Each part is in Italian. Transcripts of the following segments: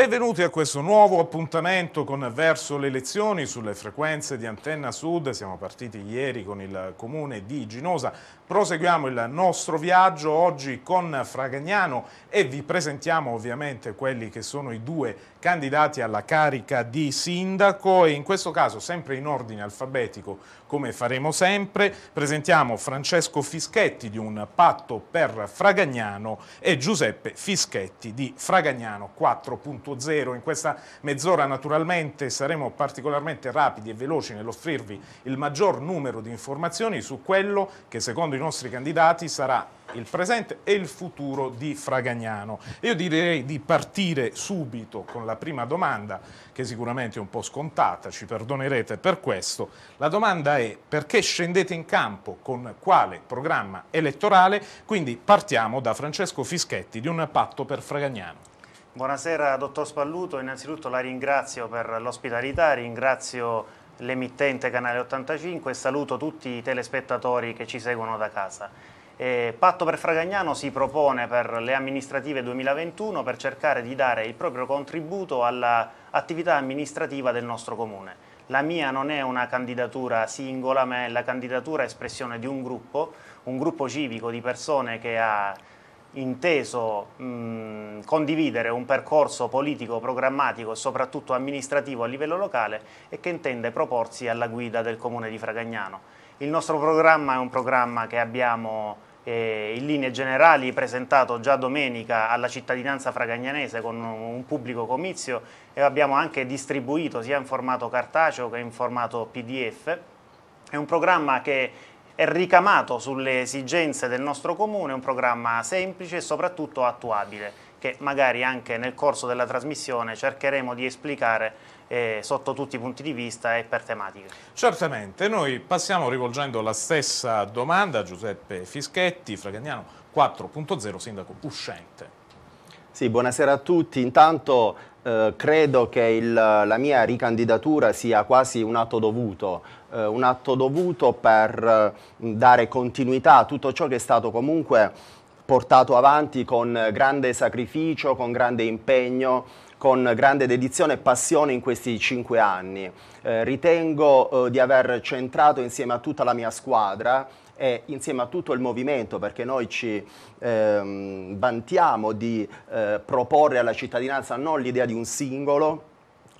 Benvenuti a questo nuovo appuntamento con Verso le elezioni sulle frequenze di Antenna Sud. Siamo partiti ieri con il comune di Ginosa. Proseguiamo il nostro viaggio oggi con Fragagnano e vi presentiamo ovviamente quelli che sono i due candidati alla carica di sindaco e in questo caso sempre in ordine alfabetico come faremo sempre presentiamo Francesco Fischetti di Un patto per Fragagnano e Giuseppe Fischetti di Fragagnano 4.0. In questa mezz'ora naturalmente saremo particolarmente rapidi e veloci nell'offrirvi il maggior numero di informazioni su quello che secondo i nostri candidati sarà il presente e il futuro di Fragagnano. Io direi di partire subito con la prima domanda, che sicuramente è un po' scontata, ci perdonerete per questo. La domanda è perché scendete in campo, con quale programma elettorale? Quindi partiamo da Francesco Fischetti di Un patto per Fragagnano. Buonasera dottor Spalluto, innanzitutto la ringrazio per l'ospitalità, ringrazio l'emittente Canale 85 e saluto tutti i telespettatori che ci seguono da casa. Eh, Patto per Fragagnano si propone per le amministrative 2021 per cercare di dare il proprio contributo all'attività amministrativa del nostro comune. La mia non è una candidatura singola, ma è la candidatura espressione di un gruppo, un gruppo civico di persone che ha inteso mh, condividere un percorso politico, programmatico e soprattutto amministrativo a livello locale e che intende proporsi alla guida del comune di Fragagnano. Il nostro programma è un programma che abbiamo eh, in linee generali presentato già domenica alla cittadinanza fragagnanese con un pubblico comizio e abbiamo anche distribuito sia in formato cartaceo che in formato PDF. È un programma che è ricamato sulle esigenze del nostro comune, un programma semplice e soprattutto attuabile, che magari anche nel corso della trasmissione cercheremo di esplicare eh, sotto tutti i punti di vista e per tematiche. Certamente, noi passiamo rivolgendo la stessa domanda a Giuseppe Fischetti, Fraganiano 4.0, sindaco uscente. Sì, buonasera a tutti. Intanto eh, credo che il, la mia ricandidatura sia quasi un atto dovuto, eh, un atto dovuto per eh, dare continuità a tutto ciò che è stato comunque portato avanti con grande sacrificio, con grande impegno, con grande dedizione e passione in questi cinque anni. Eh, ritengo eh, di aver centrato insieme a tutta la mia squadra e insieme a tutto il movimento, perché noi ci ehm, vantiamo di eh, proporre alla cittadinanza non l'idea di un singolo,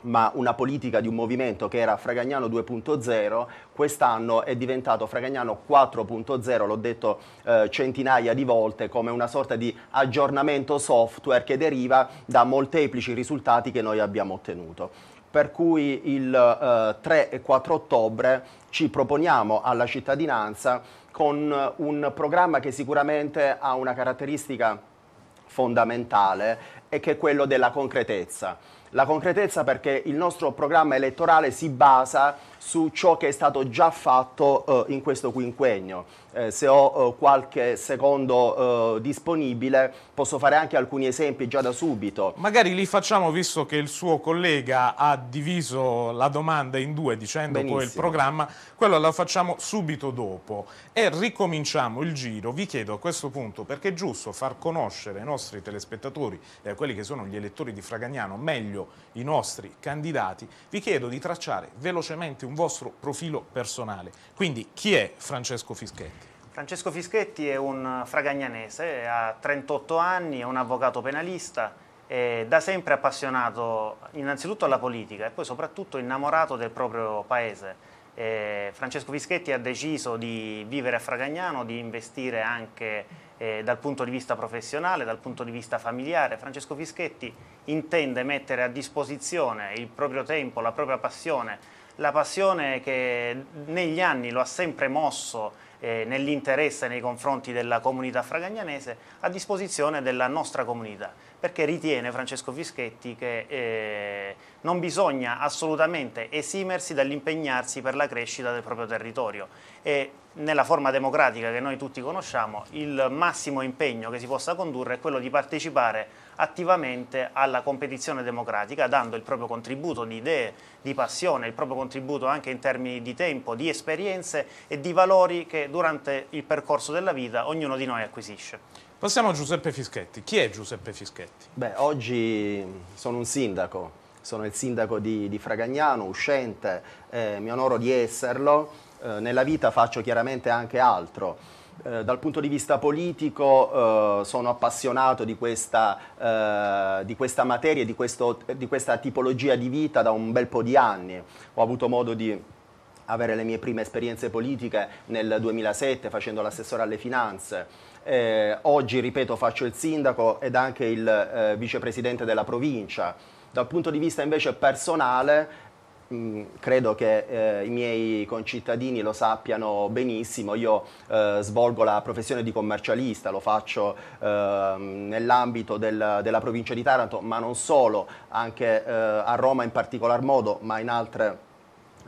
ma una politica di un movimento che era Fragagnano 2.0, quest'anno è diventato Fragagnano 4.0, l'ho detto eh, centinaia di volte, come una sorta di aggiornamento software che deriva da molteplici risultati che noi abbiamo ottenuto per cui il eh, 3 e 4 ottobre ci proponiamo alla cittadinanza con un programma che sicuramente ha una caratteristica fondamentale e che è quello della concretezza la concretezza perché il nostro programma elettorale si basa su ciò che è stato già fatto eh, in questo quinquennio. Eh, se ho eh, qualche secondo eh, disponibile posso fare anche alcuni esempi già da subito. Magari li facciamo visto che il suo collega ha diviso la domanda in due dicendo Benissimo. poi il programma, quello lo facciamo subito dopo e ricominciamo il giro. Vi chiedo a questo punto perché è giusto far conoscere ai nostri telespettatori e eh, a quelli che sono gli elettori di Fragagnano meglio meglio i nostri candidati, vi chiedo di tracciare velocemente un vostro profilo personale. Quindi chi è Francesco Fischetti? Francesco Fischetti è un fragagnanese, ha 38 anni, è un avvocato penalista, è da sempre appassionato innanzitutto alla politica e poi soprattutto innamorato del proprio paese eh, Francesco Fischetti ha deciso di vivere a Fragagnano, di investire anche eh, dal punto di vista professionale, dal punto di vista familiare. Francesco Fischetti intende mettere a disposizione il proprio tempo, la propria passione, la passione che negli anni lo ha sempre mosso eh, nell'interesse nei confronti della comunità fragagnanese, a disposizione della nostra comunità perché ritiene Francesco Fischetti che eh, non bisogna assolutamente esimersi dall'impegnarsi per la crescita del proprio territorio e nella forma democratica che noi tutti conosciamo il massimo impegno che si possa condurre è quello di partecipare attivamente alla competizione democratica, dando il proprio contributo di idee, di passione, il proprio contributo anche in termini di tempo, di esperienze e di valori che durante il percorso della vita ognuno di noi acquisisce. Passiamo a Giuseppe Fischetti. Chi è Giuseppe Fischetti? Beh, oggi sono un sindaco, sono il sindaco di, di Fragagnano, uscente, eh, mi onoro di esserlo. Eh, nella vita faccio chiaramente anche altro. Eh, dal punto di vista politico eh, sono appassionato di questa, eh, di questa materia, di, questo, di questa tipologia di vita da un bel po' di anni. Ho avuto modo di avere le mie prime esperienze politiche nel 2007 facendo l'assessore alle finanze. Eh, oggi, ripeto, faccio il sindaco ed anche il eh, vicepresidente della provincia. Dal punto di vista invece personale Mm, credo che eh, i miei concittadini lo sappiano benissimo, io eh, svolgo la professione di commercialista, lo faccio eh, nell'ambito del, della provincia di Taranto, ma non solo, anche eh, a Roma in particolar modo, ma in altre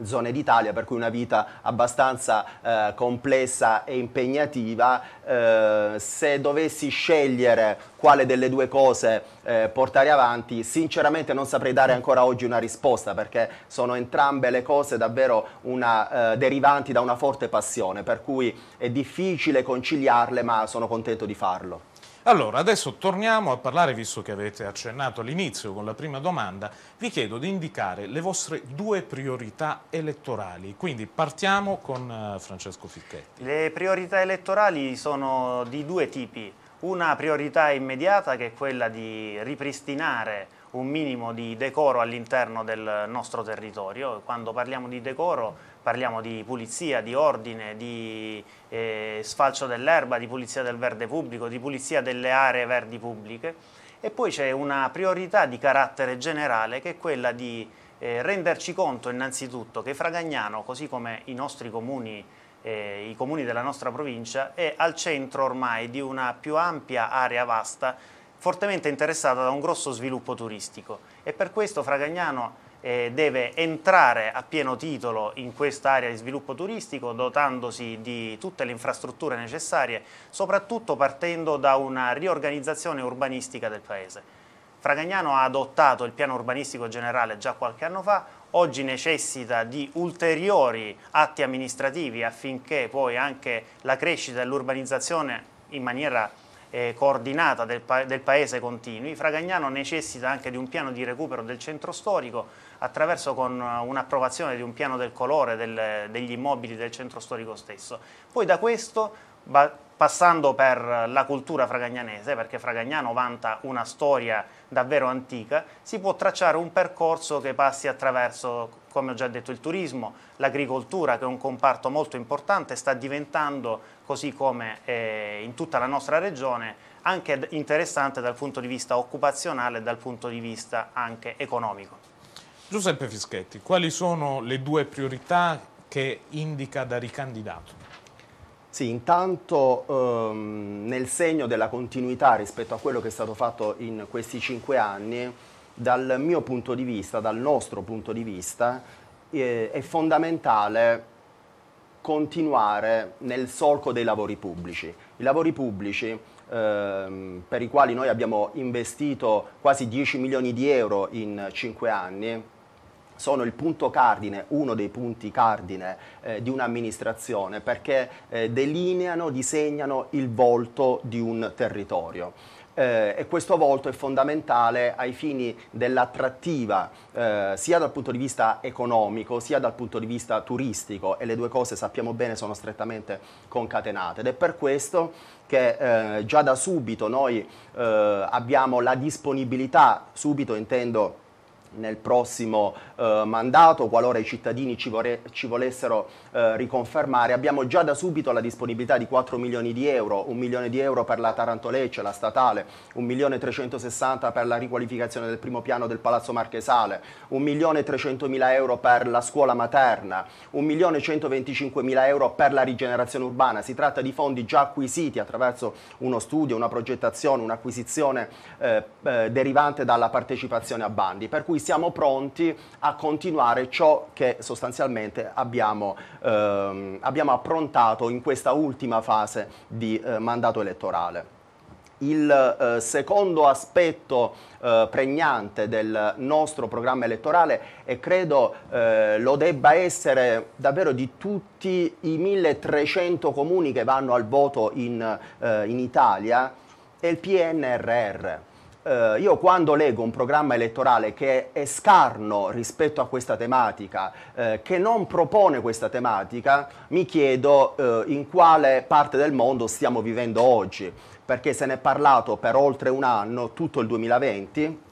zone d'Italia, per cui una vita abbastanza eh, complessa e impegnativa. Eh, se dovessi scegliere quale delle due cose eh, portare avanti, sinceramente non saprei dare ancora oggi una risposta, perché sono entrambe le cose davvero una, eh, derivanti da una forte passione, per cui è difficile conciliarle, ma sono contento di farlo. Allora, adesso torniamo a parlare, visto che avete accennato all'inizio con la prima domanda, vi chiedo di indicare le vostre due priorità elettorali, quindi partiamo con eh, Francesco Ficchetti. Le priorità elettorali sono di due tipi, una priorità immediata che è quella di ripristinare un minimo di decoro all'interno del nostro territorio, quando parliamo di decoro parliamo di pulizia, di ordine, di eh, sfalcio dell'erba, di pulizia del verde pubblico, di pulizia delle aree verdi pubbliche e poi c'è una priorità di carattere generale che è quella di eh, renderci conto innanzitutto che Fragagnano, così come i nostri comuni, eh, i comuni della nostra provincia, è al centro ormai di una più ampia area vasta fortemente interessata da un grosso sviluppo turistico e per questo Fragagnano eh, deve entrare a pieno titolo in questa area di sviluppo turistico dotandosi di tutte le infrastrutture necessarie, soprattutto partendo da una riorganizzazione urbanistica del Paese. Fragagnano ha adottato il piano urbanistico generale già qualche anno fa, oggi necessita di ulteriori atti amministrativi affinché poi anche la crescita e l'urbanizzazione in maniera eh, coordinata del, pa del Paese continui. Fragagnano necessita anche di un piano di recupero del centro storico attraverso con eh, un'approvazione di un piano del colore del, degli immobili del centro storico stesso. Poi da questo passando per la cultura fragagnanese, perché Fragagnano vanta una storia davvero antica, si può tracciare un percorso che passi attraverso, come ho già detto, il turismo, l'agricoltura, che è un comparto molto importante, sta diventando, così come eh, in tutta la nostra regione, anche interessante dal punto di vista occupazionale e dal punto di vista anche economico. Giuseppe Fischetti, quali sono le due priorità che indica da ricandidato? Sì, intanto ehm, nel segno della continuità rispetto a quello che è stato fatto in questi cinque anni, dal mio punto di vista, dal nostro punto di vista, eh, è fondamentale continuare nel solco dei lavori pubblici. I lavori pubblici ehm, per i quali noi abbiamo investito quasi 10 milioni di euro in cinque anni sono il punto cardine, uno dei punti cardine eh, di un'amministrazione perché eh, delineano, disegnano il volto di un territorio. Eh, e questo volto è fondamentale ai fini dell'attrattiva eh, sia dal punto di vista economico sia dal punto di vista turistico e le due cose sappiamo bene sono strettamente concatenate ed è per questo che eh, già da subito noi eh, abbiamo la disponibilità, subito intendo nel prossimo eh, mandato, qualora i cittadini ci, vorre- ci volessero eh, riconfermare. Abbiamo già da subito la disponibilità di 4 milioni di euro, 1 milione di euro per la Tarantolecce, la statale, 1 milione 360 per la riqualificazione del primo piano del Palazzo Marchesale, 1 milione 300 mila euro per la scuola materna, 1 milione 125 mila euro per la rigenerazione urbana. Si tratta di fondi già acquisiti attraverso uno studio, una progettazione, un'acquisizione eh, eh derivante dalla partecipazione a bandi. Per cui siamo pronti a continuare ciò che sostanzialmente abbiamo, ehm, abbiamo approntato in questa ultima fase di eh, mandato elettorale. Il eh, secondo aspetto eh, pregnante del nostro programma elettorale e credo eh, lo debba essere davvero di tutti i 1300 comuni che vanno al voto in, eh, in Italia è il PNRR eh, io quando leggo un programma elettorale che è scarno rispetto a questa tematica, eh, che non propone questa tematica, mi chiedo eh, in quale parte del mondo stiamo vivendo oggi, perché se ne è parlato per oltre un anno, tutto il 2020,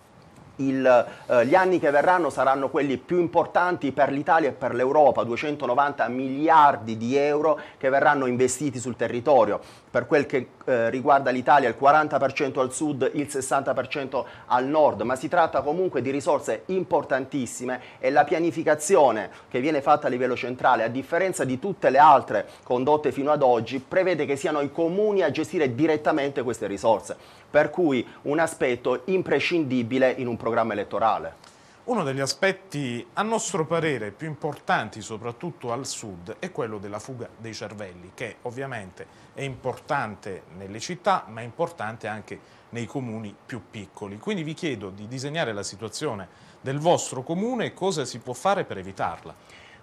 il, eh, gli anni che verranno saranno quelli più importanti per l'Italia e per l'Europa, 290 miliardi di euro che verranno investiti sul territorio. Per quel che eh, riguarda l'Italia il 40% al sud, il 60% al nord, ma si tratta comunque di risorse importantissime e la pianificazione che viene fatta a livello centrale, a differenza di tutte le altre condotte fino ad oggi, prevede che siano i comuni a gestire direttamente queste risorse per cui un aspetto imprescindibile in un programma elettorale. Uno degli aspetti, a nostro parere, più importanti, soprattutto al sud, è quello della fuga dei cervelli, che ovviamente è importante nelle città, ma è importante anche nei comuni più piccoli. Quindi vi chiedo di disegnare la situazione del vostro comune e cosa si può fare per evitarla.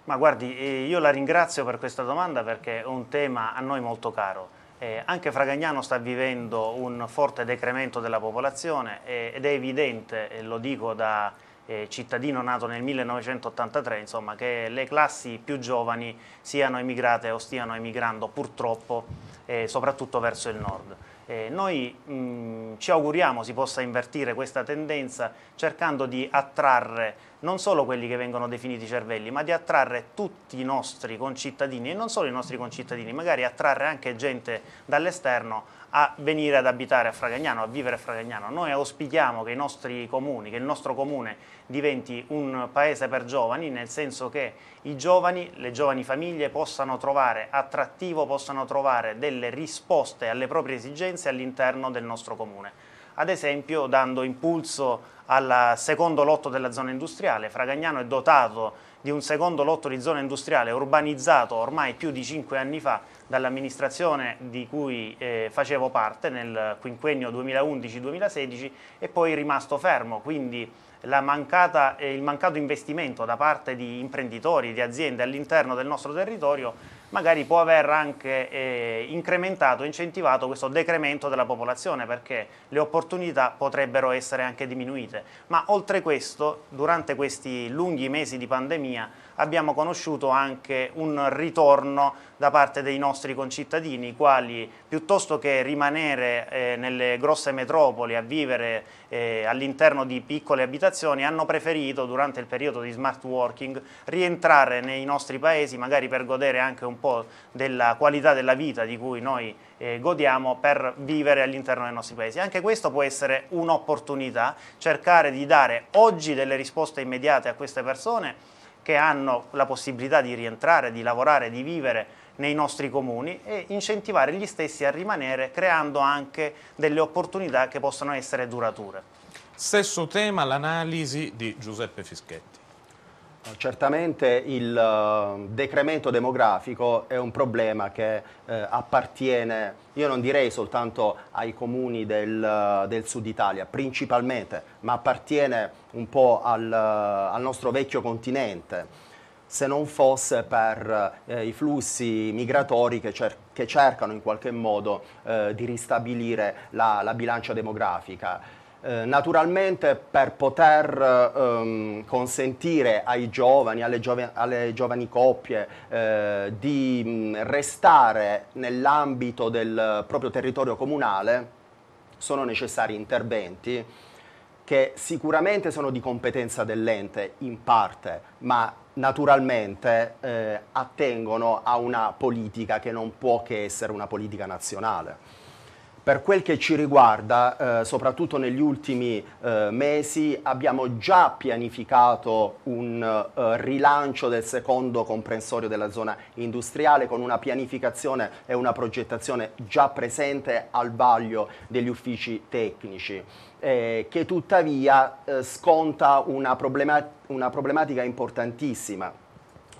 Ma guardi, eh, io la ringrazio per questa domanda perché è un tema a noi molto caro. Eh, anche Fragagnano sta vivendo un forte decremento della popolazione eh, ed è evidente, eh, lo dico da eh, cittadino nato nel 1983, insomma, che le classi più giovani siano emigrate o stiano emigrando purtroppo eh, soprattutto verso il nord. Eh, noi mh, mm, ci auguriamo si possa invertire questa tendenza cercando di attrarre non solo quelli che vengono definiti cervelli, ma di attrarre tutti i nostri concittadini e non solo i nostri concittadini, magari attrarre anche gente dall'esterno a venire ad abitare a Fragagnano, a vivere a Fragagnano. Noi auspichiamo che i nostri comuni, che il nostro comune diventi un paese per giovani, nel senso che i giovani, le giovani famiglie possano trovare attrattivo, possano trovare delle risposte alle proprie esigenze all'interno del nostro comune ad esempio dando impulso al secondo lotto della zona industriale. Fragagnano è dotato di un secondo lotto di zona industriale urbanizzato ormai più di cinque anni fa dall'amministrazione di cui eh, facevo parte nel quinquennio 2011-2016 e poi rimasto fermo, quindi mancata, eh, il mancato investimento da parte di imprenditori, di aziende all'interno del nostro territorio magari può aver anche eh, incrementato, incentivato questo decremento della popolazione perché le opportunità potrebbero essere anche diminuite. Ma oltre questo, durante questi lunghi mesi di pandemia abbiamo conosciuto anche un ritorno da parte dei nostri concittadini, i quali piuttosto che rimanere eh, nelle grosse metropoli a vivere eh, all'interno di piccole abitazioni, hanno preferito durante il periodo di smart working rientrare nei nostri paesi, magari per godere anche un po' della qualità della vita di cui noi eh, godiamo per vivere all'interno dei nostri paesi. Anche questo può essere un'opportunità, cercare di dare oggi delle risposte immediate a queste persone che hanno la possibilità di rientrare, di lavorare, di vivere nei nostri comuni e incentivare gli stessi a rimanere creando anche delle opportunità che possano essere durature. Stesso tema l'analisi di Giuseppe Fischetti. Eh, certamente il eh, decremento demografico è un problema che eh, appartiene, io non direi soltanto ai comuni del, eh, del, sud Italia, principalmente, ma appartiene un po' al, al nostro vecchio continente se non fosse per eh, i flussi migratori che, cer che, cercano in qualche modo eh, di ristabilire la, la bilancia demografica. Eh, naturalmente per poter ehm, consentire ai giovani, alle, giove, alle giovani coppie eh, di mh, mm, restare nell'ambito del proprio territorio comunale sono necessari interventi che sicuramente sono di competenza dell'ente in parte, ma naturalmente eh, attengono a una politica che non può che essere una politica nazionale. Per quel che ci riguarda, eh, soprattutto negli ultimi eh, mesi, abbiamo già pianificato un eh, rilancio del secondo comprensorio della zona industriale con una pianificazione e una progettazione già presente al vaglio degli uffici tecnici. Eh, che tuttavia eh, sconta una, problema una problematica importantissima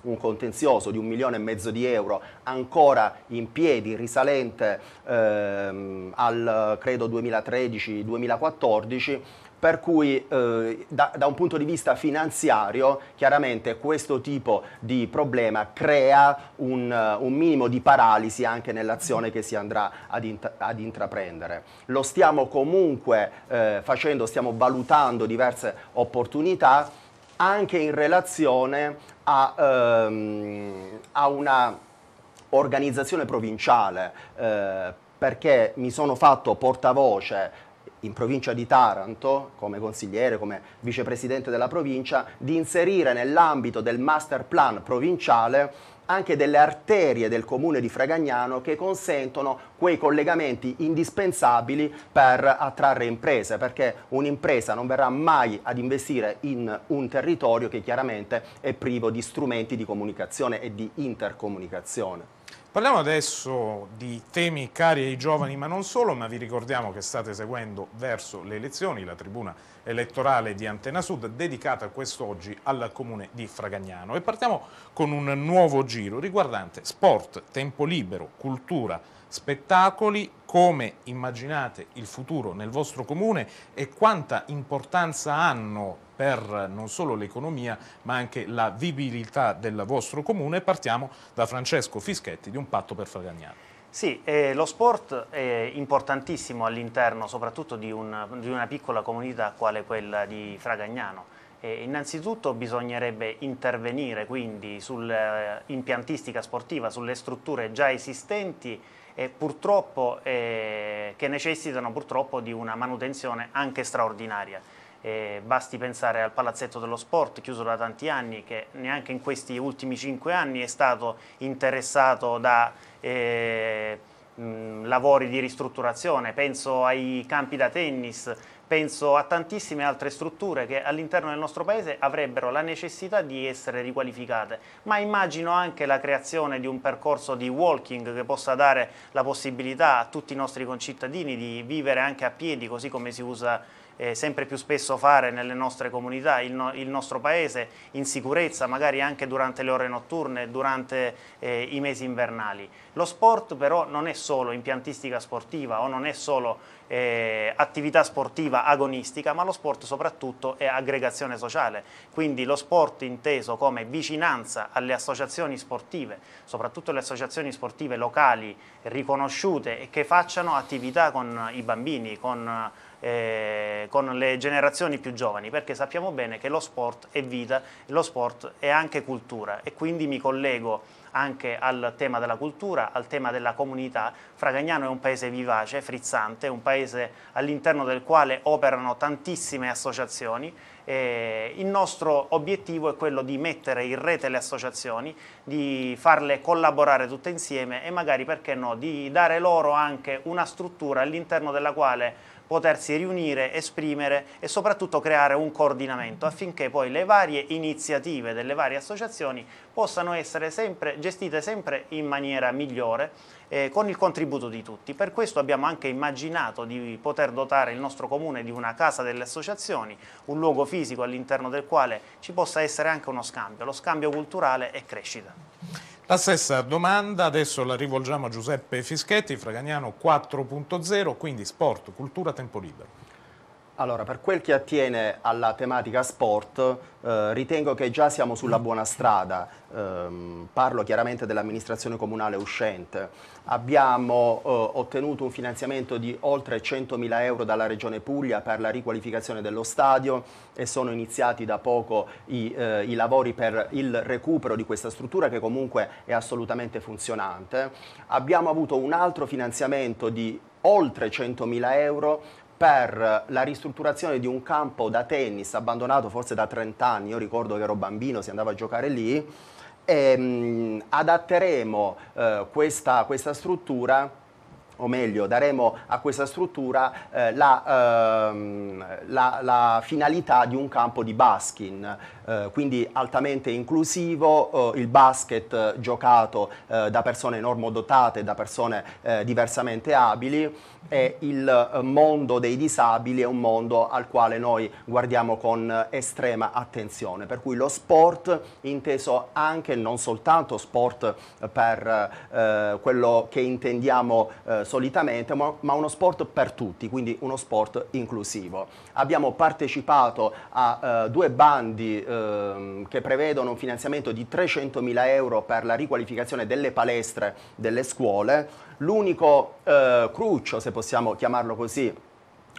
un contenzioso di un milione e mezzo di euro ancora in piedi, risalente ehm, al credo 2013-2014, per cui eh, da, da, un punto di vista finanziario chiaramente questo tipo di problema crea un, un minimo di paralisi anche nell'azione che si andrà ad, int ad intraprendere. Lo stiamo comunque eh, facendo, stiamo valutando diverse opportunità anche in relazione a, um, a una organizzazione provinciale eh, perché mi sono fatto portavoce in provincia di Taranto, come consigliere, come vicepresidente della provincia, di inserire nell'ambito del master plan provinciale anche delle arterie del comune di Fragagnano che consentono quei collegamenti indispensabili per attrarre imprese, perché un'impresa non verrà mai ad investire in un territorio che chiaramente è privo di strumenti di comunicazione e di intercomunicazione. Parliamo adesso di temi cari ai giovani ma non solo, ma vi ricordiamo che state seguendo verso le elezioni la tribuna elettorale di Antena Sud dedicata quest'oggi al comune di Fragagnano e partiamo con un nuovo giro riguardante sport, tempo libero, cultura, spettacoli, come immaginate il futuro nel vostro comune e quanta importanza hanno per non solo l'economia ma anche la vivibilità del vostro comune. Partiamo da Francesco Fischetti di Un Patto per Fragagnano. Sì, eh, lo sport è importantissimo all'interno soprattutto di, un, di, una piccola comunità quale quella di Fragagnano. Eh, innanzitutto bisognerebbe intervenire quindi sull'impiantistica eh, sportiva, sulle strutture già esistenti eh, purtroppo, che necessitano purtroppo di una manutenzione anche straordinaria. Eh, basti pensare al Palazzetto dello Sport, chiuso da tanti anni, che neanche in questi ultimi cinque anni è stato interessato da eh, mh, lavori di ristrutturazione. Penso ai campi da tennis, penso a tantissime altre strutture che all'interno del nostro paese avrebbero la necessità di essere riqualificate, ma immagino anche la creazione di un percorso di walking che possa dare la possibilità a tutti i nostri concittadini di vivere anche a piedi, così come si usa eh, sempre più spesso fare nelle nostre comunità, il, no, il, nostro paese, in sicurezza, magari anche durante le ore notturne, durante eh, i mesi invernali. Lo sport però non è solo impiantistica sportiva o non è solo eh, attività sportiva agonistica, ma lo sport soprattutto è aggregazione sociale, quindi lo sport inteso come vicinanza alle associazioni sportive, soprattutto le associazioni sportive locali riconosciute e che facciano attività con i bambini, con eh, con le generazioni più giovani, perché sappiamo bene che lo sport è vita, lo sport è anche cultura e quindi mi collego anche al tema della cultura, al tema della comunità. Fragagnano è un paese vivace, frizzante, un paese all'interno del quale operano tantissime associazioni. E il nostro obiettivo è quello di mettere in rete le associazioni, di farle collaborare tutte insieme e magari, perché no, di dare loro anche una struttura all'interno della quale potersi riunire, esprimere e soprattutto creare un coordinamento affinché poi le varie iniziative delle varie associazioni possano essere sempre, gestite sempre in maniera migliore eh, con il contributo di tutti. Per questo abbiamo anche immaginato di poter dotare il nostro comune di una casa delle associazioni, un luogo fisico all'interno del quale ci possa essere anche uno scambio, lo scambio culturale e crescita. La stessa domanda adesso la rivolgiamo a Giuseppe Fischetti, Fragagnano 4.0, quindi sport, cultura, tempo libero. Allora, per quel che attiene alla tematica sport, eh, ritengo che già siamo sulla buona strada, eh, parlo chiaramente dell'amministrazione comunale uscente. Abbiamo eh, ottenuto un finanziamento di oltre 100.000 euro dalla Regione Puglia per la riqualificazione dello stadio e sono iniziati da poco i, eh, i lavori per il recupero di questa struttura che comunque è assolutamente funzionante. Abbiamo avuto un altro finanziamento di oltre 100.000 euro per la ristrutturazione di un campo da tennis abbandonato forse da 30 anni, io ricordo che ero bambino, si andava a giocare lì, e, ehm, adatteremo eh, questa, questa struttura o meglio daremo a questa struttura eh, la, ehm, la, la, finalità di un campo di baskin, eh, quindi altamente inclusivo, eh, il basket giocato eh, da persone normodotate, da persone eh, diversamente abili e il eh, mondo dei disabili è un mondo al quale noi guardiamo con estrema attenzione, per cui lo sport inteso anche non soltanto sport per quello che intendiamo eh, solitamente, ma, ma uno sport per tutti, quindi uno sport inclusivo. Abbiamo partecipato a eh, due bandi eh, che prevedono un finanziamento di 300.000 euro per la riqualificazione delle palestre delle scuole. L'unico eh, cruccio, se possiamo chiamarlo così,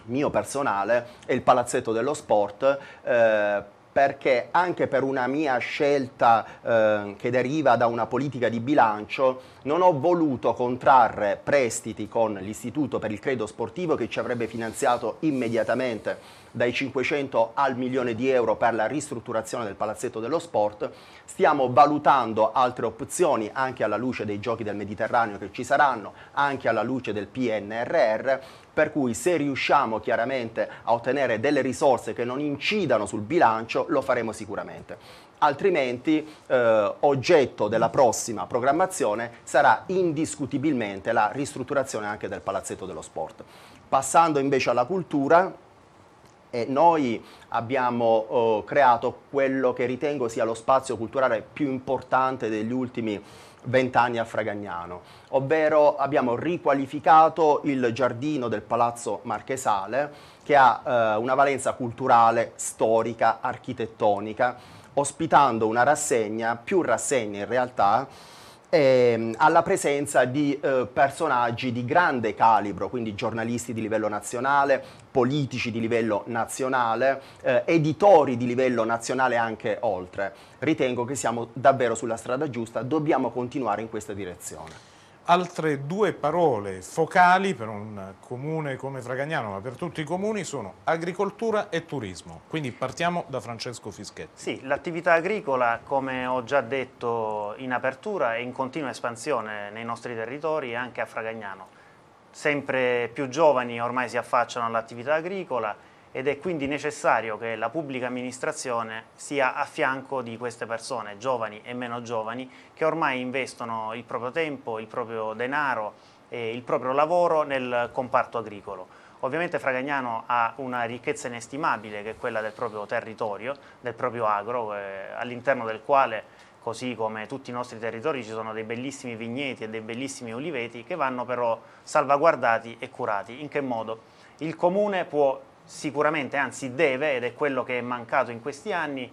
mio personale, è il palazzetto dello sport eh, perché anche per una mia scelta eh, che deriva da una politica di bilancio non ho voluto contrarre prestiti con l'Istituto per il Credo Sportivo che ci avrebbe finanziato immediatamente dai 500 al milione di euro per la ristrutturazione del palazzetto dello sport. Stiamo valutando altre opzioni anche alla luce dei giochi del Mediterraneo che ci saranno, anche alla luce del PNRR, per cui se riusciamo chiaramente a ottenere delle risorse che non incidano sul bilancio lo faremo sicuramente altrimenti eh, oggetto della prossima programmazione sarà indiscutibilmente la ristrutturazione anche del palazzetto dello sport. Passando invece alla cultura, e noi abbiamo eh, creato quello che ritengo sia lo spazio culturale più importante degli ultimi vent'anni a Fragagnano, ovvero abbiamo riqualificato il giardino del Palazzo Marchesale che ha eh, una valenza culturale, storica, architettonica, ospitando una rassegna, più rassegne in realtà, ehm, alla presenza di eh, personaggi di grande calibro, quindi giornalisti di livello nazionale, politici di livello nazionale, eh, editori di livello nazionale anche oltre. Ritengo che siamo davvero sulla strada giusta, dobbiamo continuare in questa direzione. Altre due parole focali per un comune come Fragagnano, ma per tutti i comuni, sono agricoltura e turismo. Quindi partiamo da Francesco Fischetti. Sì, l'attività agricola, come ho già detto in apertura, è in continua espansione nei nostri territori e anche a Fragagnano. Sempre più giovani ormai si affacciano all'attività agricola ed è quindi necessario che la pubblica amministrazione sia a fianco di queste persone, giovani e meno giovani, che ormai investono il proprio tempo, il proprio denaro e il proprio lavoro nel comparto agricolo. Ovviamente Fragagnano ha una ricchezza inestimabile che è quella del proprio territorio, del proprio agro, eh, all'interno del quale così come tutti i nostri territori ci sono dei bellissimi vigneti e dei bellissimi uliveti che vanno però salvaguardati e curati. In che modo? Il comune può sicuramente, anzi deve, ed è quello che è mancato in questi anni,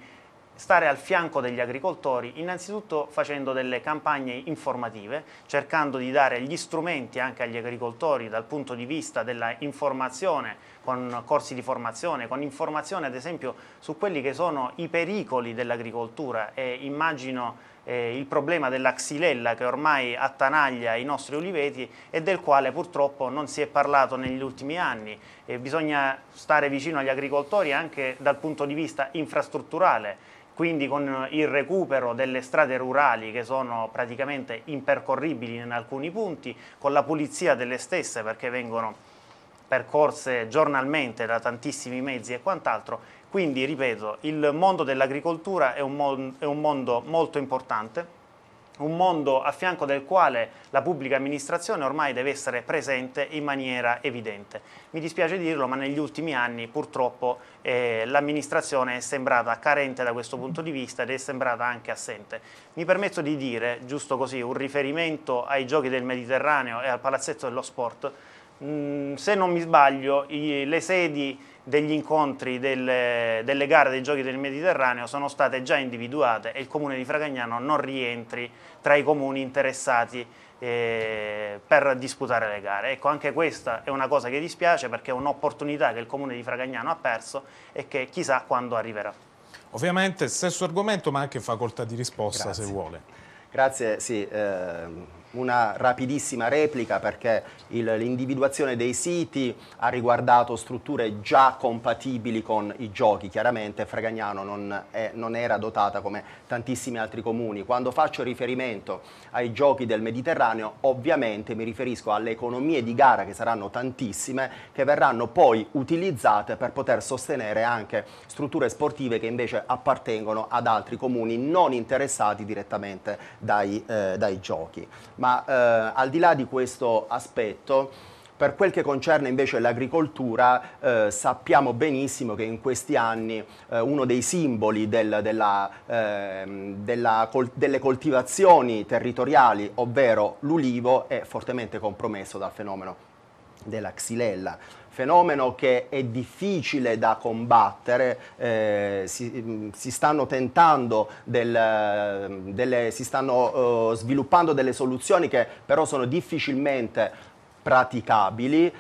stare al fianco degli agricoltori, innanzitutto facendo delle campagne informative, cercando di dare gli strumenti anche agli agricoltori dal punto di vista della informazione, con corsi di formazione, con informazione ad esempio su quelli che sono i pericoli dell'agricoltura e immagino eh, il problema della xylella che ormai attanaglia i nostri uliveti e del quale purtroppo non si è parlato negli ultimi anni. Eh, bisogna stare vicino agli agricoltori anche dal punto di vista infrastrutturale quindi con il recupero delle strade rurali che sono praticamente impercorribili in alcuni punti, con la pulizia delle stesse perché vengono percorse giornalmente da tantissimi mezzi e quant'altro quindi, ripeto, il mondo dell'agricoltura è, è un mondo molto importante, un mondo a fianco del quale la pubblica amministrazione ormai deve essere presente in maniera evidente. Mi dispiace dirlo, ma negli ultimi anni purtroppo eh, l'amministrazione è sembrata carente da questo punto di vista ed è sembrata anche assente. Mi permetto di dire, giusto così, un riferimento ai giochi del Mediterraneo e al palazzetto dello sport, mh, mm, se non mi sbaglio i, le sedi degli incontri, delle, delle, gare dei giochi del Mediterraneo sono state già individuate e il comune di Fragagnano non rientri tra i comuni interessati eh, per disputare le gare. Ecco, anche questa è una cosa che dispiace perché è un'opportunità che il comune di Fragagnano ha perso e che chissà quando arriverà. Ovviamente stesso argomento ma anche facoltà di risposta Grazie. se vuole. Grazie, sì. Eh una rapidissima replica perché il, l'individuazione dei siti ha riguardato strutture già compatibili con i giochi, chiaramente Fregagnano non, è, non era dotata come tantissimi altri comuni. Quando faccio riferimento ai giochi del Mediterraneo ovviamente mi riferisco alle economie di gara che saranno tantissime che verranno poi utilizzate per poter sostenere anche strutture sportive che invece appartengono ad altri comuni non interessati direttamente dai, eh, dai giochi. Ma eh, al di là di questo aspetto, per quel che concerne invece l'agricoltura, eh, sappiamo benissimo che in questi anni eh, uno dei simboli del, della, eh, della col delle coltivazioni territoriali, ovvero l'ulivo, è fortemente compromesso dal fenomeno della xylella fenomeno che è difficile da combattere, eh, si, mm, si, stanno tentando del, mm, delle, si stanno eh, sviluppando delle soluzioni che però sono difficilmente praticabili.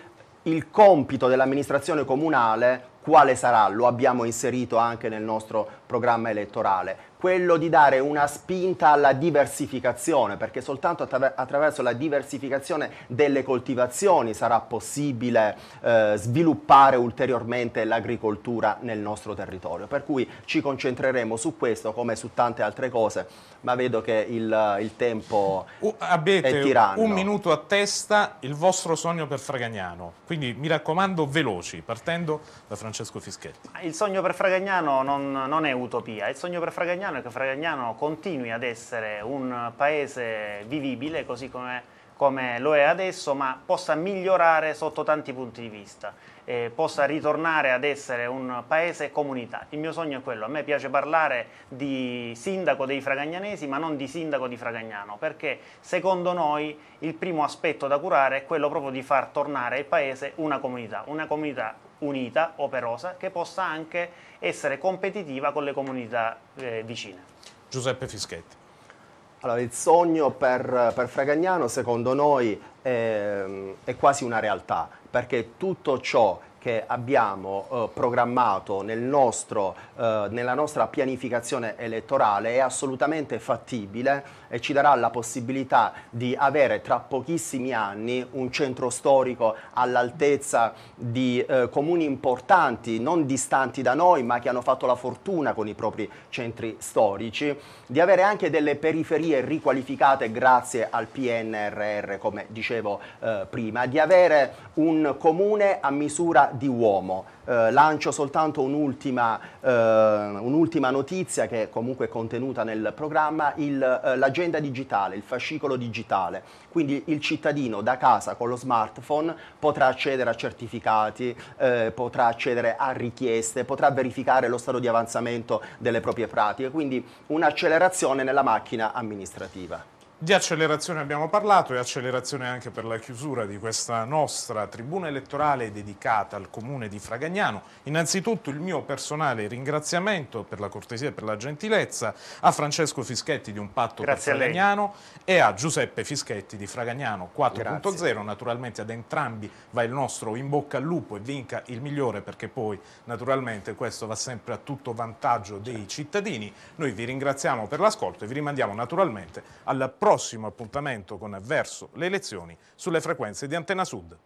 Il compito dell'amministrazione comunale quale sarà? Lo abbiamo inserito anche nel nostro programma elettorale quello di dare una spinta alla diversificazione, perché soltanto attraver- attraverso la diversificazione delle coltivazioni sarà possibile eh, sviluppare ulteriormente l'agricoltura nel nostro territorio. Per cui ci concentreremo su questo come su tante altre cose, ma vedo che il, il tempo uh, è tiranno. Un minuto a testa il vostro sogno per Fragagnano, quindi mi raccomando veloci, partendo da Francesco Fischetti. Il sogno per Fragagnano non, non è utopia, il sogno per Fragagnano Fregagnano e che Fregagnano continui ad essere un paese vivibile così come, come lo è adesso, ma possa migliorare sotto tanti punti di vista, eh, possa ritornare ad essere un paese comunità. Il mio sogno è quello, a me piace parlare di sindaco dei fragagnanesi, ma non di sindaco di Fragagnano, perché secondo noi il primo aspetto da curare è quello proprio di far tornare il paese una comunità, una comunità unita, operosa, che possa anche essere competitiva con le comunità eh, vicine. Giuseppe Fischetti. Allora, il sogno per, per Fragagnano, secondo noi, è, è quasi una realtà, perché tutto ciò che abbiamo eh, programmato nel nostro, eh, nella nostra pianificazione elettorale è assolutamente fattibile e ci darà la possibilità di avere tra pochissimi anni un centro storico all'altezza di eh, comuni importanti, non distanti da noi, ma che hanno fatto la fortuna con i propri centri storici, di avere anche delle periferie riqualificate grazie al PNRR, come dicevo eh, prima, di avere un comune a misura di uomo. Eh, lancio soltanto un'ultima, eh, un'ultima, notizia che è comunque contenuta nel programma, il, eh, l'agenda digitale, il fascicolo digitale. Quindi il cittadino da casa con lo smartphone potrà accedere a certificati, eh, potrà accedere a richieste, potrà verificare lo stato di avanzamento delle proprie pratiche, quindi un'accelerazione nella macchina amministrativa. Di accelerazione abbiamo parlato e accelerazione anche per la chiusura di questa nostra tribuna elettorale dedicata al comune di Fragagnano. Innanzitutto il mio personale ringraziamento per la cortesia e per la gentilezza a Francesco Fischetti di Un Patto Grazie per Fragagnano a e a Giuseppe Fischetti di Fragagnano 4.0. Naturalmente ad entrambi va il nostro in bocca al lupo e vinca il migliore perché poi naturalmente questo va sempre a tutto vantaggio dei certo. cittadini. Noi vi ringraziamo per l'ascolto e vi rimandiamo naturalmente alla prossima prossimo appuntamento con Verso le elezioni sulle frequenze di Antena Sud.